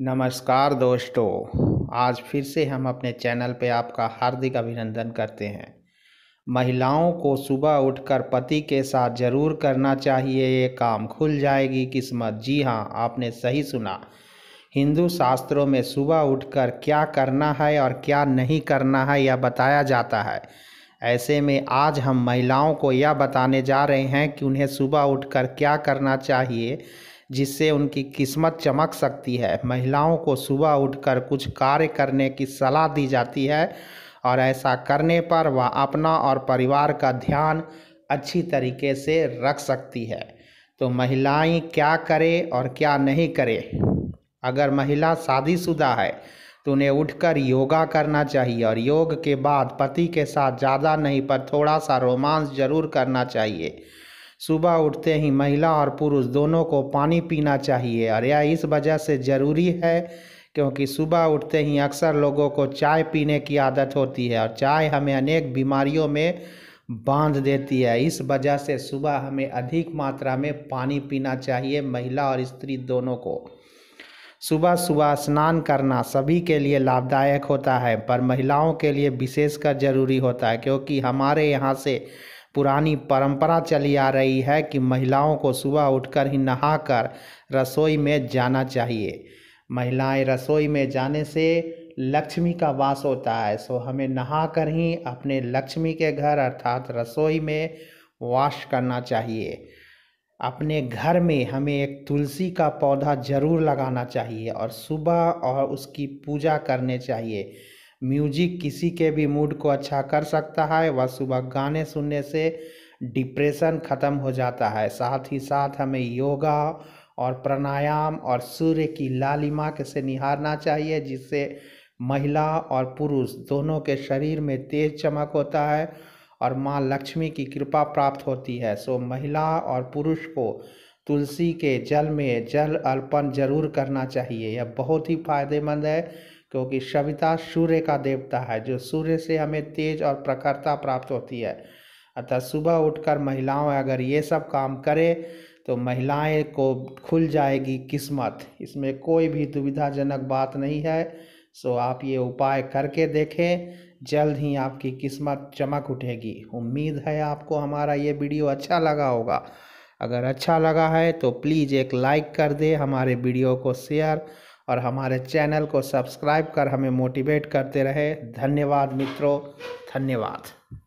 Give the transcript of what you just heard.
नमस्कार दोस्तों आज फिर से हम अपने चैनल पे आपका हार्दिक अभिनंदन करते हैं महिलाओं को सुबह उठकर पति के साथ ज़रूर करना चाहिए ये काम खुल जाएगी किस्मत जी हाँ आपने सही सुना हिंदू शास्त्रों में सुबह उठकर क्या करना है और क्या नहीं करना है यह बताया जाता है ऐसे में आज हम महिलाओं को यह बताने जा रहे हैं कि उन्हें सुबह उठकर क्या करना चाहिए जिससे उनकी किस्मत चमक सकती है महिलाओं को सुबह उठकर कुछ कार्य करने की सलाह दी जाती है और ऐसा करने पर वह अपना और परिवार का ध्यान अच्छी तरीके से रख सकती है तो महिलाएं क्या करें और क्या नहीं करें अगर महिला शादीशुदा है तो उन्हें उठकर योगा करना चाहिए और योग के बाद पति के साथ ज़्यादा नहीं पर थोड़ा सा रोमांस जरूर करना चाहिए सुबह उठते ही महिला और पुरुष दोनों को पानी पीना चाहिए और यह इस वजह से ज़रूरी है क्योंकि सुबह उठते ही अक्सर लोगों को चाय पीने की आदत होती है और चाय हमें अनेक बीमारियों में बांध देती है इस वजह से सुबह हमें अधिक मात्रा में पानी पीना चाहिए महिला और स्त्री दोनों को सुबह सुबह स्नान करना सभी के लिए लाभदायक होता है पर महिलाओं के लिए विशेषकर ज़रूरी होता है क्योंकि हमारे यहाँ से पुरानी परंपरा चली आ रही है कि महिलाओं को सुबह उठकर ही नहाकर रसोई में जाना चाहिए महिलाएं रसोई में जाने से लक्ष्मी का वास होता है सो हमें नहा कर ही अपने लक्ष्मी के घर अर्थात रसोई में वाश करना चाहिए अपने घर में हमें एक तुलसी का पौधा ज़रूर लगाना चाहिए और सुबह और उसकी पूजा करने चाहिए म्यूजिक किसी के भी मूड को अच्छा कर सकता है व सुबह गाने सुनने से डिप्रेशन ख़त्म हो जाता है साथ ही साथ हमें योगा और प्राणायाम और सूर्य की लालिमा के से निहारना चाहिए जिससे महिला और पुरुष दोनों के शरीर में तेज चमक होता है और माँ लक्ष्मी की कृपा प्राप्त होती है सो महिला और पुरुष को तुलसी के जल में जल अर्पण जरूर करना चाहिए यह बहुत ही फायदेमंद है क्योंकि सविता सूर्य का देवता है जो सूर्य से हमें तेज और प्रखरता प्राप्त होती है अतः सुबह उठकर महिलाओं अगर ये सब काम करें तो महिलाएं को खुल जाएगी किस्मत इसमें कोई भी दुविधाजनक बात नहीं है सो आप ये उपाय करके देखें जल्द ही आपकी किस्मत चमक उठेगी उम्मीद है आपको हमारा ये वीडियो अच्छा लगा होगा अगर अच्छा लगा है तो प्लीज़ एक लाइक कर दे हमारे वीडियो को शेयर और हमारे चैनल को सब्सक्राइब कर हमें मोटिवेट करते रहे धन्यवाद मित्रों धन्यवाद